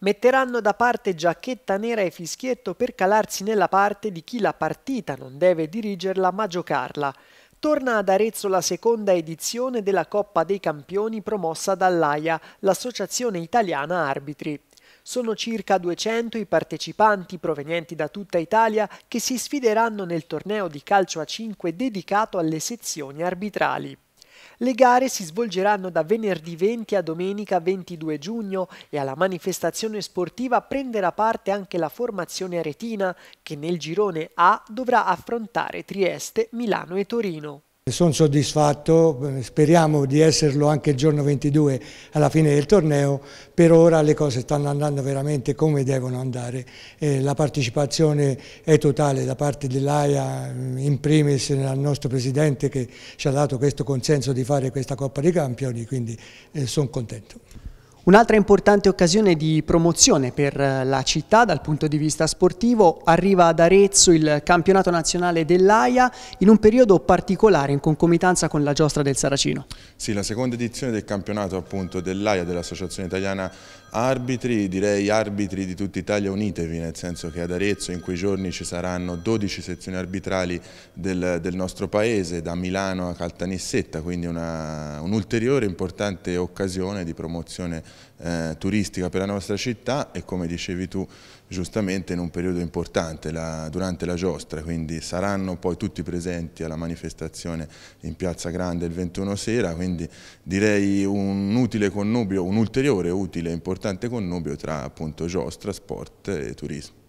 metteranno da parte giacchetta nera e fischietto per calarsi nella parte di chi la partita non deve dirigerla ma giocarla. Torna ad Arezzo la seconda edizione della Coppa dei Campioni promossa dall'AIA, l'Associazione Italiana Arbitri. Sono circa 200 i partecipanti provenienti da tutta Italia che si sfideranno nel torneo di calcio a 5 dedicato alle sezioni arbitrali. Le gare si svolgeranno da venerdì 20 a domenica 22 giugno e alla manifestazione sportiva prenderà parte anche la formazione aretina che nel girone A dovrà affrontare Trieste, Milano e Torino. Sono soddisfatto, speriamo di esserlo anche il giorno 22 alla fine del torneo, per ora le cose stanno andando veramente come devono andare, eh, la partecipazione è totale da parte dell'AIA, eh, in primis al nostro Presidente che ci ha dato questo consenso di fare questa Coppa dei Campioni, quindi eh, sono contento. Un'altra importante occasione di promozione per eh, la città dal punto di vista sportivo arriva ad Arezzo il campionato nazionale dell'AIA in un periodo particolare in concomitanza con la giostra del Saracino. Sì, la seconda edizione del campionato dell'AIA dell'Associazione Italiana Arbitri, direi arbitri di tutta Italia unitevi, nel senso che ad Arezzo in quei giorni ci saranno 12 sezioni arbitrali del, del nostro paese, da Milano a Caltanissetta, quindi un'ulteriore un importante occasione di promozione eh, turistica per la nostra città e come dicevi tu giustamente in un periodo importante la, durante la giostra, quindi saranno poi tutti presenti alla manifestazione in Piazza Grande il 21 sera, quindi direi un utile connubio, un ulteriore utile e importante connubio tra appunto giostra, sport e turismo.